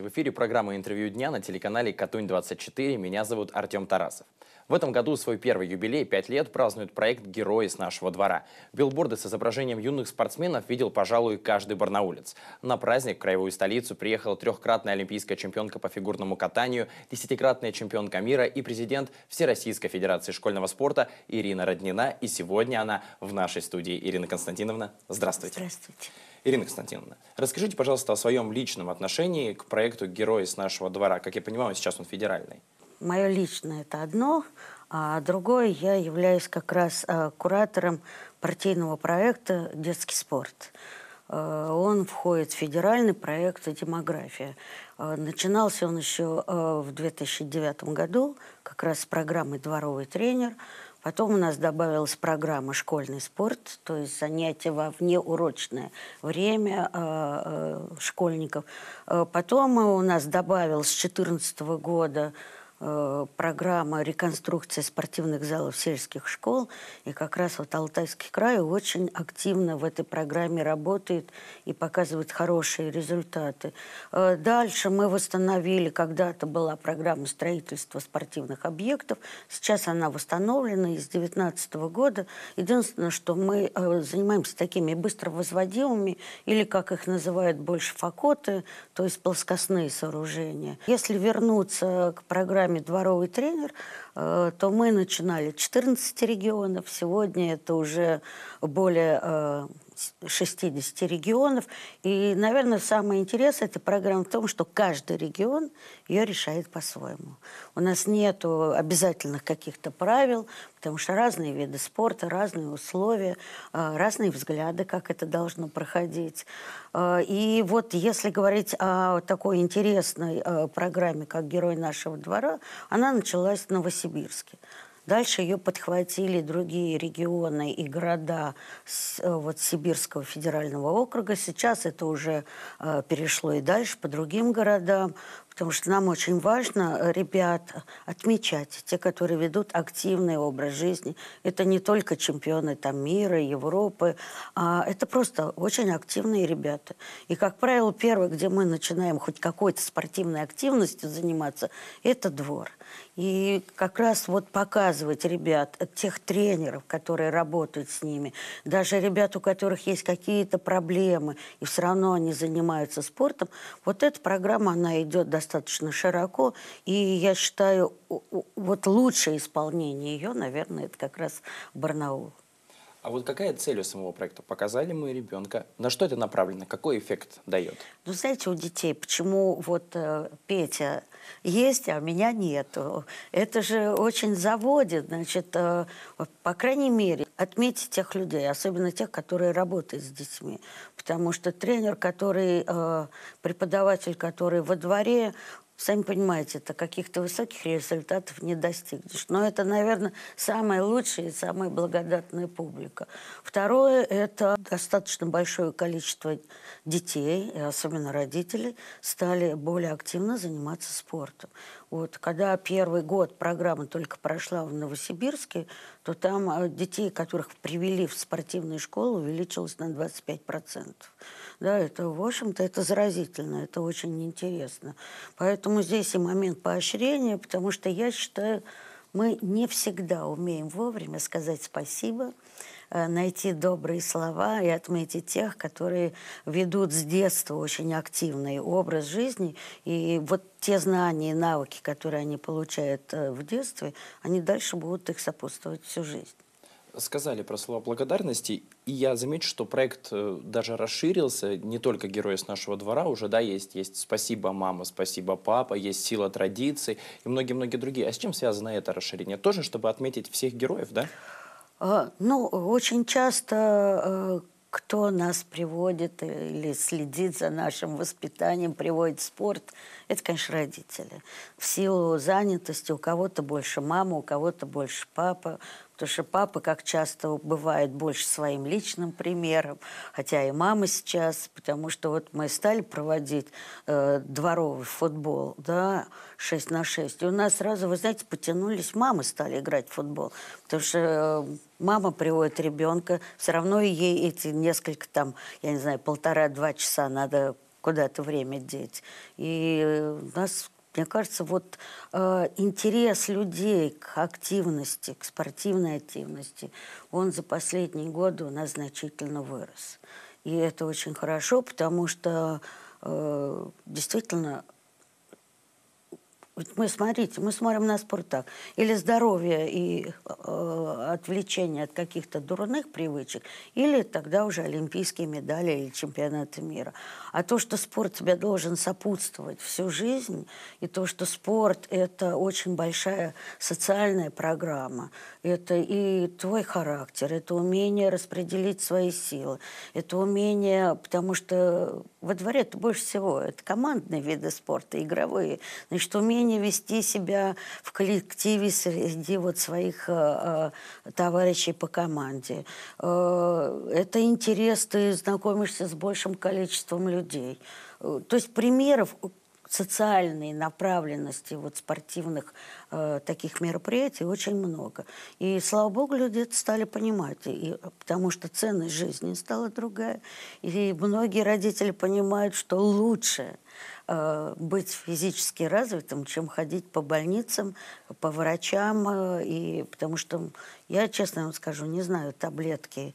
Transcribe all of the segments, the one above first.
В эфире программа «Интервью дня» на телеканале «Катунь-24». Меня зовут Артем Тарасов. В этом году свой первый юбилей пять лет празднует проект «Герои с нашего двора». Билборды с изображением юных спортсменов видел, пожалуй, каждый барнаулец. На праздник в краевую столицу приехала трехкратная олимпийская чемпионка по фигурному катанию, десятикратная чемпионка мира и президент Всероссийской Федерации школьного спорта Ирина Роднина. И сегодня она в нашей студии. Ирина Константиновна, здравствуйте. Здравствуйте. Ирина Константиновна, расскажите, пожалуйста, о своем личном отношении к проекту «Герои с нашего двора». Как я понимаю, сейчас он федеральный мое личное это одно, а другое я являюсь как раз э, куратором партийного проекта «Детский спорт». Э, он входит в федеральный проект «Демография». Э, начинался он еще в 2009 году, как раз с программы «Дворовый тренер». Потом у нас добавилась программа «Школьный спорт», то есть занятия во внеурочное время школьников. Потом у нас добавилось с 2014 года Э, программа реконструкции спортивных залов сельских школ. И как раз вот Алтайский край очень активно в этой программе работает и показывает хорошие результаты. Э, дальше мы восстановили, когда-то была программа строительства спортивных объектов. Сейчас она восстановлена из 2019 года. Единственное, что мы э, занимаемся такими быстро возводимыми, или, как их называют больше, факоты, то есть плоскостные сооружения. Если вернуться к программе сами дворовый тренер, э, то мы начинали 14 регионов, сегодня это уже более э, 60 регионов. И, наверное, самое интересное этой программы в том, что каждый регион ее решает по-своему. У нас нет обязательных каких-то правил, потому что разные виды спорта, разные условия, а, разные взгляды, как это должно проходить. А, и вот если говорить о такой интересной а, программе, как «Герой нашего двора», она началась в Новосибирске. Дальше ее подхватили другие регионы и города э, вот, Сибирского федерального округа. Сейчас это уже э, перешло и дальше по другим городам, потому что нам очень важно э, ребят отмечать, те, которые ведут активный образ жизни. Это не только чемпионы там, мира, Европы, а это просто очень активные ребята. И, как правило, первое, где мы начинаем хоть какой-то спортивной активностью заниматься, это двор – и как раз вот показывать ребят, тех тренеров, которые работают с ними, даже ребят, у которых есть какие-то проблемы, и все равно они занимаются спортом, вот эта программа, она идет достаточно широко, и я считаю, вот лучшее исполнение ее, наверное, это как раз Барнаул. А вот какая цель у самого проекта? Показали мы ребенка. На что это направлено? Какой эффект дает? Ну, знаете, у детей, почему вот э, Петя есть, а меня нет. Это же очень заводит, значит, э, по крайней мере, отметить тех людей, особенно тех, которые работают с детьми. Потому что тренер, который, э, преподаватель, который во дворе, сами понимаете, это каких-то высоких результатов не достигнешь. Но это, наверное, самая лучшая и самая благодатная публика. Второе – это достаточно большое количество детей, и особенно родителей, стали более активно заниматься спортом. Вот, когда первый год программа только прошла в Новосибирске, то там э, детей, которых привели в спортивные школы, увеличилось на 25%. Да, это, в общем-то, это заразительно, это очень интересно. Поэтому здесь и момент поощрения, потому что я считаю, мы не всегда умеем вовремя сказать спасибо – Э, найти добрые слова и отметить тех, которые ведут с детства очень активный образ жизни. И вот те знания и навыки, которые они получают э, в детстве, они дальше будут их сопутствовать всю жизнь. Сказали про слова благодарности, и я замечу, что проект э, даже расширился, не только герои с нашего двора, уже, да, есть, есть «Спасибо, мама», «Спасибо, папа», есть «Сила традиций» и многие-многие другие. А с чем связано это расширение? Тоже, чтобы отметить всех героев, да? Э, ну, очень часто э, кто нас приводит или следит за нашим воспитанием, приводит спорт, это, конечно, родители. В силу занятости у кого-то больше мама, у кого-то больше папа, Потому что папы, как часто бывает, больше своим личным примером, хотя и мама сейчас, потому что вот мы стали проводить э, дворовый футбол, да, 6 на 6, и у нас сразу, вы знаете, потянулись, мамы стали играть в футбол, потому что э, мама приводит ребенка, все равно ей эти несколько там, я не знаю, полтора-два часа надо куда-то время деть. И э, у нас мне кажется, вот э, интерес людей к активности, к спортивной активности, он за последние годы у нас значительно вырос. И это очень хорошо, потому что э, действительно Говорит, мы, смотрите, мы смотрим на Спартак, Или здоровье и э, отвлечение от каких-то дурных привычек, или тогда уже олимпийские медали или чемпионаты мира. А то, что спорт тебя должен сопутствовать всю жизнь, и то, что спорт – это очень большая социальная программа, это и твой характер, это умение распределить свои силы, это умение, потому что во дворе это больше всего, это командные виды спорта, игровые, значит, умение умение вести себя в коллективе среди вот своих э, э товарищей по команде. Э, это интерес, ты знакомишься с большим количеством людей. Э, то есть примеров социальной направленности вот спортивных э, таких мероприятий очень много. И, слава богу, люди это стали понимать, и, э, потому что ценность жизни стала другая. И многие родители понимают, что лучше э, быть физически развитым, чем ходить по больницам, по врачам. Э, и, потому что я, честно вам скажу, не знаю таблетки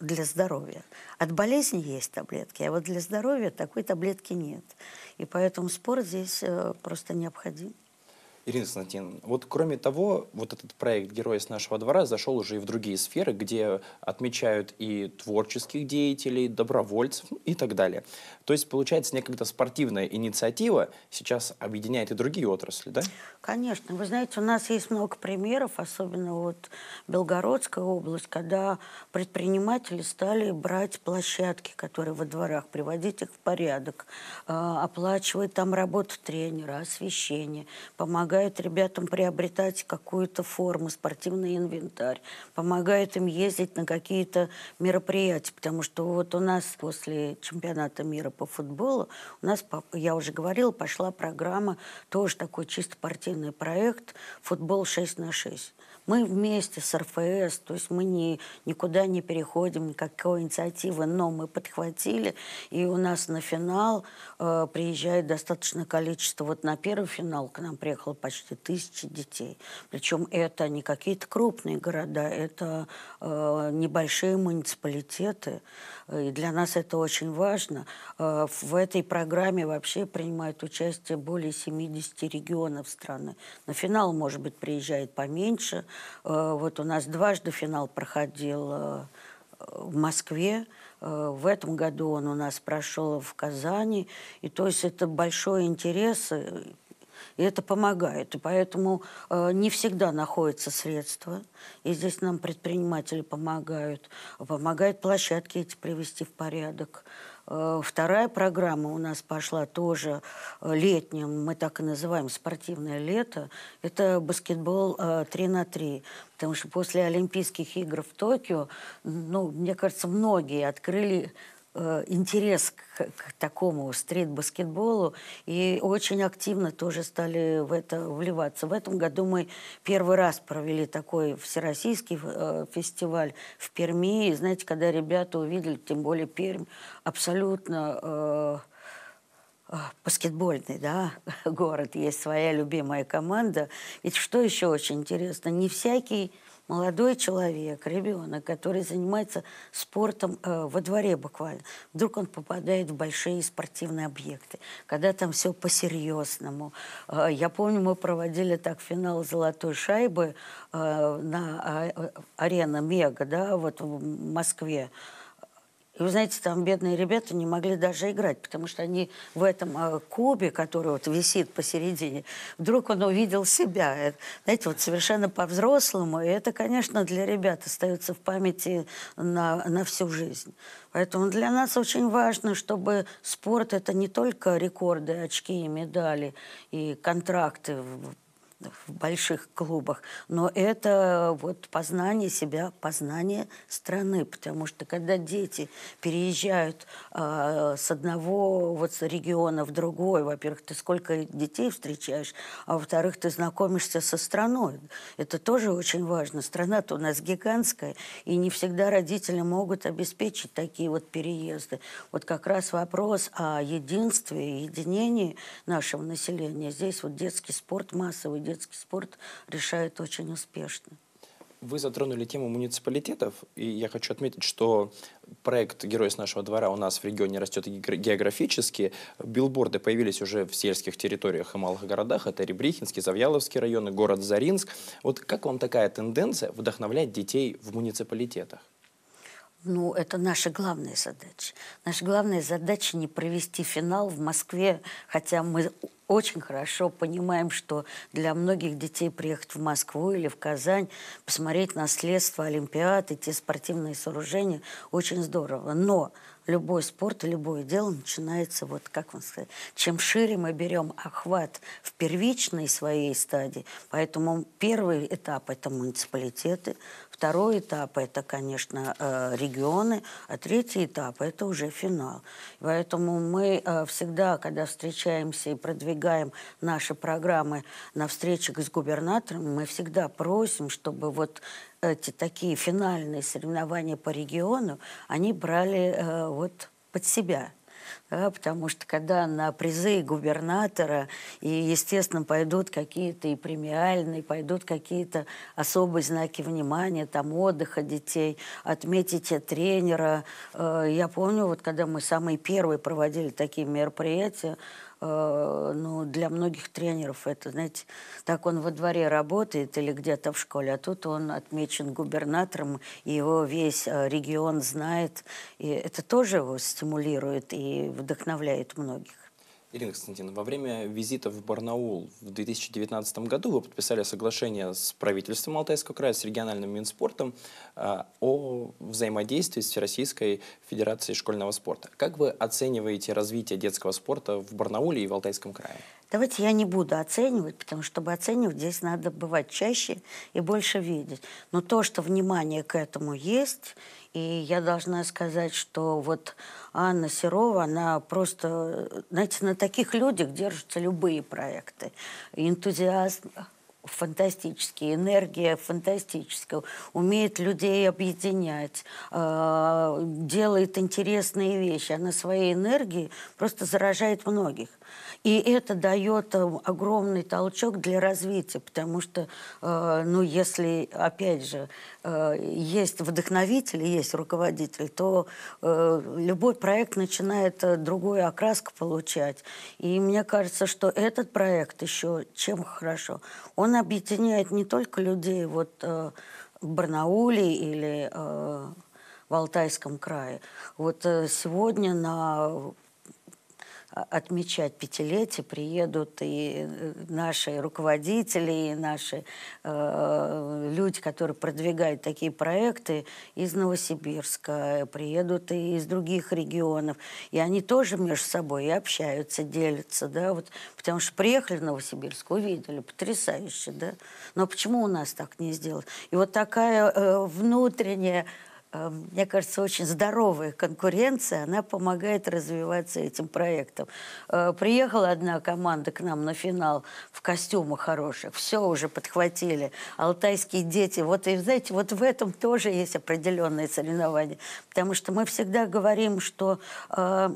для здоровья. От болезни есть таблетки, а вот для здоровья такой таблетки нет. И поэтому спор здесь э, просто необходим. Ирина Константиновна, вот кроме того, вот этот проект «Герои с нашего двора» зашел уже и в другие сферы, где отмечают и творческих деятелей, добровольцев ну, и так далее. То есть, получается, некогда спортивная инициатива сейчас объединяет и другие отрасли, да? Конечно. Вы знаете, у нас есть много примеров, особенно вот Белгородская область, когда предприниматели стали брать площадки, которые во дворах, приводить их в порядок, а, оплачивать там работу тренера, освещение, помогать помогает ребятам приобретать какую-то форму, спортивный инвентарь, помогает им ездить на какие-то мероприятия, потому что вот у нас после чемпионата мира по футболу, у нас, я уже говорила, пошла программа, тоже такой чисто партийный проект «Футбол 6 на 6». Мы вместе с РФС, то есть мы не, никуда не переходим, никакой инициативы, но мы подхватили, и у нас на финал э, приезжает достаточное количество. Вот на первый финал к нам приехало почти тысячи детей. Причем это не какие-то крупные города, это э, небольшие муниципалитеты. И для нас это очень важно. Э, в этой программе вообще принимают участие более 70 регионов страны. На финал, может быть, приезжает поменьше. Э, вот у нас дважды финал проходил э, в Москве. В этом году он у нас прошел в Казани. И то есть это большой интерес и это помогает. И поэтому э, не всегда находятся средства, и здесь нам предприниматели помогают, помогают площадки эти привести в порядок. Э, вторая программа у нас пошла тоже э, летним, мы так и называем спортивное лето. Это баскетбол 3 э, на 3. Потому что после Олимпийских игр в Токио, ну, мне кажется, многие открыли Э, интерес к, к такому стрит-баскетболу и очень активно тоже стали в это вливаться. В этом году мы первый раз провели такой всероссийский э, фестиваль в Перми. И знаете, когда ребята увидели, тем более Пермь, абсолютно... Э, э баскетбольный да, город, есть своя любимая команда. Ведь что еще очень интересно, не всякий молодой человек, ребенок, который занимается спортом э, во дворе буквально, вдруг он попадает в большие спортивные объекты, когда там все по-серьезному. Э, я помню, мы проводили так финал «Золотой шайбы» э, на а, э, арена «Мега», да, вот в Москве. И вы знаете, там бедные ребята не могли даже играть, потому что они в этом э, кубе, который вот висит посередине, вдруг он увидел себя. Э, знаете, вот совершенно по-взрослому. И это, конечно, для ребят остается в памяти на, на всю жизнь. Поэтому для нас очень важно, чтобы спорт это не только рекорды, очки и медали, и контракты в больших клубах, но это вот познание себя, познание страны, потому что когда дети переезжают э, с одного вот региона в другой, во-первых, ты сколько детей встречаешь, а во-вторых, ты знакомишься со страной. Это тоже очень важно. Страна-то у нас гигантская, и не всегда родители могут обеспечить такие вот переезды. Вот как раз вопрос о единстве единении нашего населения. Здесь вот детский спорт массовый, детский спорт решает очень успешно. Вы затронули тему муниципалитетов, и я хочу отметить, что проект «Герой с нашего двора» у нас в регионе растет географически. Билборды появились уже в сельских территориях и малых городах. Это Ребрихинский, Завьяловский районы, город Заринск. Вот как вам такая тенденция вдохновлять детей в муниципалитетах? Ну, это наша главная задача. Наша главная задача не провести финал в Москве, хотя мы очень хорошо понимаем, что для многих детей приехать в Москву или в Казань, посмотреть наследство Олимпиады, те спортивные сооружения очень здорово. Но любой спорт и любое дело начинается, вот как вам сказать, чем шире мы берем охват в первичной своей стадии, поэтому первый этап – это муниципалитеты, Второй этап – это, конечно, э, регионы, а третий этап – это уже финал. Поэтому мы э, всегда, когда встречаемся и продвигаем наши программы на встречах с губернатором, мы всегда просим, чтобы вот эти такие финальные соревнования по региону, они брали э, вот под себя да, потому что когда на призы губернатора, и, естественно, пойдут какие-то и премиальные, пойдут какие-то особые знаки внимания, там, отдыха детей, отметите тренера. Э, я помню, вот когда мы самые первые проводили такие мероприятия, Э, ну, для многих тренеров это, знаете, так он во дворе работает или где-то в школе, а тут он отмечен губернатором, и его весь э, регион знает, и это тоже его стимулирует и вдохновляет многих. Ирина Константиновна, во время визита в Барнаул в 2019 году вы подписали соглашение с правительством Алтайского края, с региональным Минспортом э, о взаимодействии с Всероссийской Федерацией школьного спорта. Как вы оцениваете развитие детского спорта в Барнауле и в Алтайском крае? Давайте я не буду оценивать, потому что, чтобы оценивать, здесь надо бывать чаще и больше видеть. Но то, что внимание к этому есть, и я должна сказать, что вот Анна Серова, она просто, знаете, на таких людях держатся любые проекты. Энтузиазм, фантастический, энергия фантастическая, умеет людей объединять, а, делает интересные вещи. Она своей энергией просто заражает многих. И это дает э, огромный толчок для развития, потому что, э, ну, если, опять же, э, есть вдохновитель, есть руководитель, то любой проект начинает другую окраску получать. И мне кажется, что этот проект еще чем хорошо. Он объединяет не только людей вот в Барнауле или в Алтайском крае. Вот сегодня на отмечать пятилетие, приедут и э, наши руководители, и наши э, люди, которые продвигают такие проекты из Новосибирска, приедут и из других регионов. И они тоже между собой и общаются, делятся, да, вот, потому что приехали в Новосибирск, увидели, потрясающе, да. Но почему у нас так не сделать? И вот такая э, внутренняя Э, мне кажется, очень здоровая конкуренция, она помогает развиваться этим проектом. Э, приехала одна команда к нам на финал в костюмах хороших, все уже подхватили, алтайские дети. Вот, и знаете, вот в этом тоже есть определенные соревнования, потому что мы всегда говорим, что э,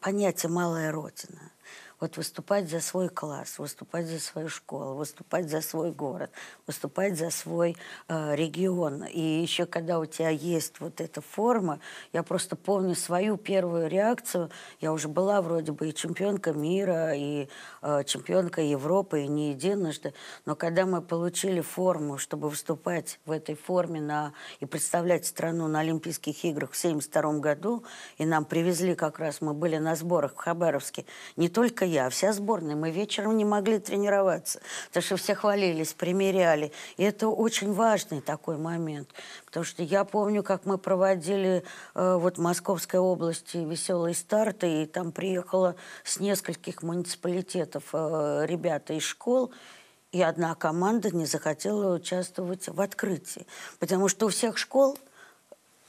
понятие «малая родина» Вот выступать за свой класс, выступать за свою школу, выступать за свой город, выступать за свой э, регион. И еще когда у тебя есть вот эта форма, я просто помню свою первую реакцию. Я уже была вроде бы и чемпионка мира, и э, чемпионка Европы, и не единожды. Но когда мы получили форму, чтобы выступать в этой форме на, и представлять страну на Олимпийских играх в 1972 году, и нам привезли как раз, мы были на сборах в Хабаровске, не только я, а вся сборная. Мы вечером не могли тренироваться, потому что все хвалились, примеряли. И это очень важный такой момент, потому что я помню, как мы проводили э, вот в Московской области веселые старты, и там приехало с нескольких муниципалитетов э, ребята из школ, и одна команда не захотела участвовать в открытии, потому что у всех школ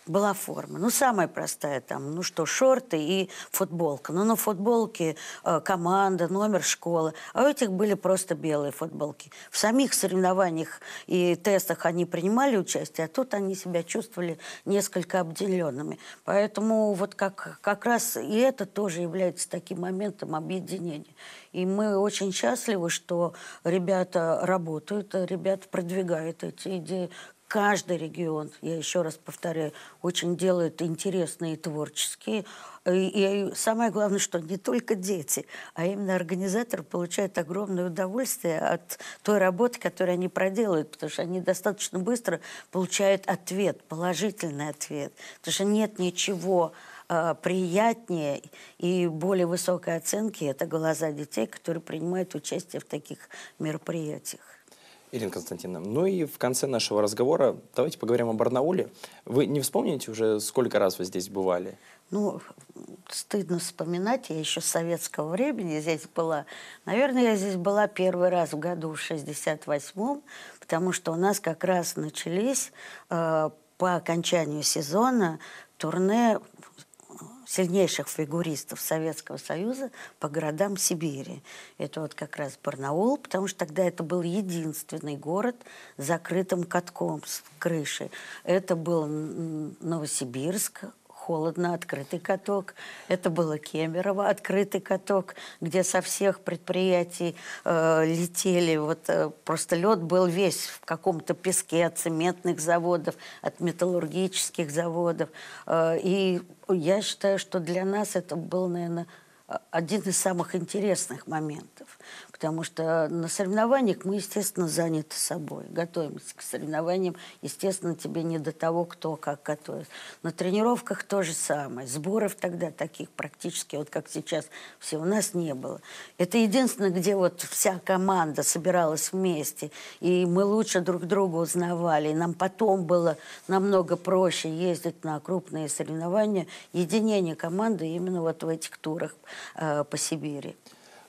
была форма. Ну, самая простая там, ну что, шорты и футболка. Ну, на футболке э, команда, номер школы. А у этих были просто белые футболки. В самих соревнованиях и тестах они принимали участие, а тут они себя чувствовали несколько обделенными. Поэтому вот как, как раз и это тоже является таким моментом объединения. И мы очень счастливы, что ребята работают, э, ребята продвигают эти идеи каждый регион, я еще раз повторяю, очень делает интересные творческие. И, и самое главное, что не только дети, а именно организаторы получают огромное удовольствие от той работы, которую они проделают, потому что они достаточно быстро получают ответ, положительный ответ. Потому что нет ничего а, приятнее и более высокой оценки – это глаза детей, которые принимают участие в таких мероприятиях. Ирина Константиновна, ну и в конце нашего разговора давайте поговорим о Барнауле. Вы не вспомните уже, сколько раз вы здесь бывали? Ну, стыдно вспоминать, я еще с советского времени здесь была. Наверное, я здесь была первый раз в году в 68-м, потому что у нас как раз начались э, по окончанию сезона турне сильнейших фигуристов Советского Союза по городам Сибири. Это вот как раз Барнаул, потому что тогда это был единственный город с закрытым катком с крыши. Это был Новосибирск, холодно, открытый каток. Это было Кемерово, открытый каток, где со всех предприятий э, летели. Вот э, просто лед был весь в каком-то песке от цементных заводов, от металлургических заводов. Э, и я считаю, что для нас это был, наверное, один из самых интересных моментов потому что на соревнованиях мы, естественно, заняты собой, готовимся к соревнованиям, естественно, тебе не до того, кто как готовит. На тренировках то же самое, сборов тогда таких практически, вот как сейчас, все у нас не было. Это единственное, где вот вся команда собиралась вместе, и мы лучше друг друга узнавали, и нам потом было намного проще ездить на крупные соревнования, единение команды именно вот в этих турах э, по Сибири.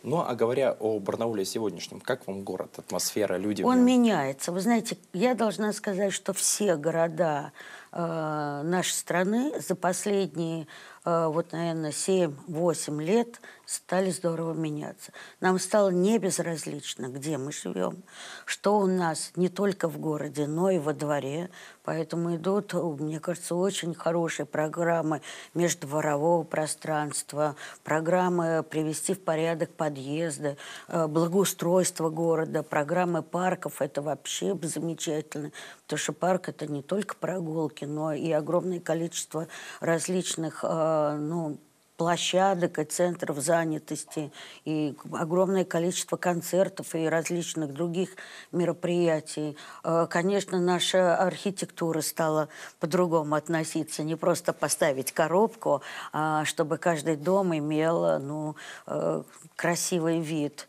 Ну, а говоря о Барнауле сегодняшнем, как вам город, атмосфера, люди? Он меняется. Вы знаете, я должна сказать, что все города Э, нашей страны за последние, э, вот, наверное, 7-8 лет стали здорово меняться. Нам стало не безразлично, где мы живем, что у нас не только в городе, но и во дворе. Поэтому идут, мне кажется, очень хорошие программы междворового пространства, программы привести в порядок подъезды, э, благоустройство города, программы парков. Это вообще замечательно, потому что парк – это не только прогулки, музыки, но и огромное количество различных э, ну, площадок и центров занятости, и огромное количество концертов и различных других мероприятий. Э, конечно, наша архитектура стала по-другому относиться. Не просто поставить коробку, а чтобы каждый дом имел ну, э, красивый вид.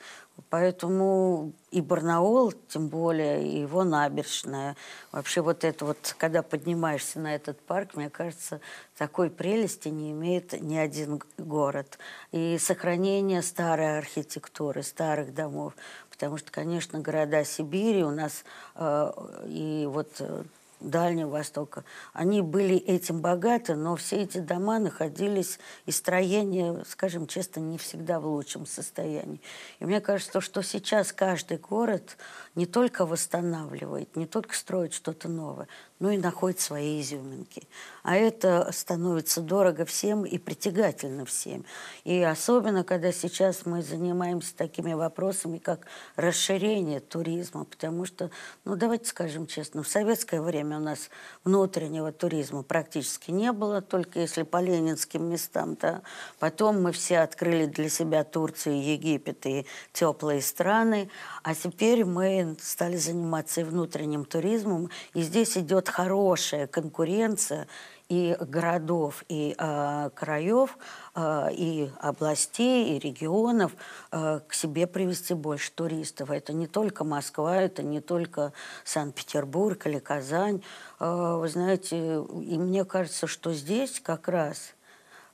Поэтому и Барнаул, тем более, и его набережная. Вообще вот это вот, когда поднимаешься на этот парк, мне кажется, такой прелести не имеет ни один город. И сохранение старой архитектуры, старых домов. Потому что, конечно, города Сибири у нас э, и вот э, Дальнего Востока. Они были этим богаты, но все эти дома находились и строения, скажем честно, не всегда в лучшем состоянии. И мне кажется, что сейчас каждый город не только восстанавливает, не только строит что-то новое, но и находит свои изюминки. А это становится дорого всем и притягательно всем. И особенно, когда сейчас мы занимаемся такими вопросами, как расширение туризма, потому что, ну давайте скажем честно, в советское время вами у нас внутреннего туризма практически не было, только если по ленинским местам. Да. Потом мы все открыли для себя Турцию, Египет и теплые страны. А теперь мы стали заниматься и внутренним туризмом. И здесь идет хорошая конкуренция и городов, и э, краев, э, и областей, и регионов э, к себе привести больше туристов. Это не только Москва, это не только Санкт-Петербург или Казань. Э, вы знаете, и мне кажется, что здесь как раз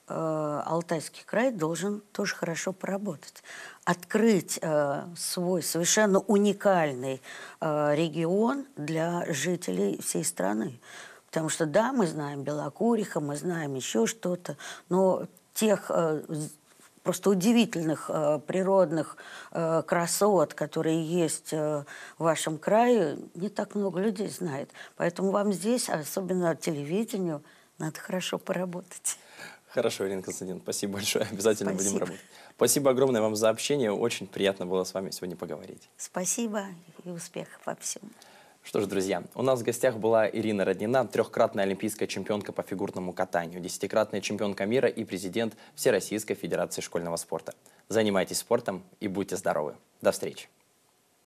э, Алтайский край должен тоже хорошо поработать открыть э, свой совершенно уникальный э, регион для жителей всей страны. Потому что, да, мы знаем Белокуриха, мы знаем еще что-то, но тех э, просто удивительных э, природных э, красот, которые есть э, в вашем крае, не так много людей знает. Поэтому вам здесь, особенно телевидению, надо хорошо поработать. Хорошо, Ирина Константиновна, спасибо большое. Обязательно спасибо. будем работать. Спасибо огромное вам за общение. Очень приятно было с вами сегодня поговорить. Спасибо и успехов во всем. Что ж, друзья, у нас в гостях была Ирина Роднина, трехкратная олимпийская чемпионка по фигурному катанию, десятикратная чемпионка мира и президент Всероссийской Федерации школьного спорта. Занимайтесь спортом и будьте здоровы. До встречи!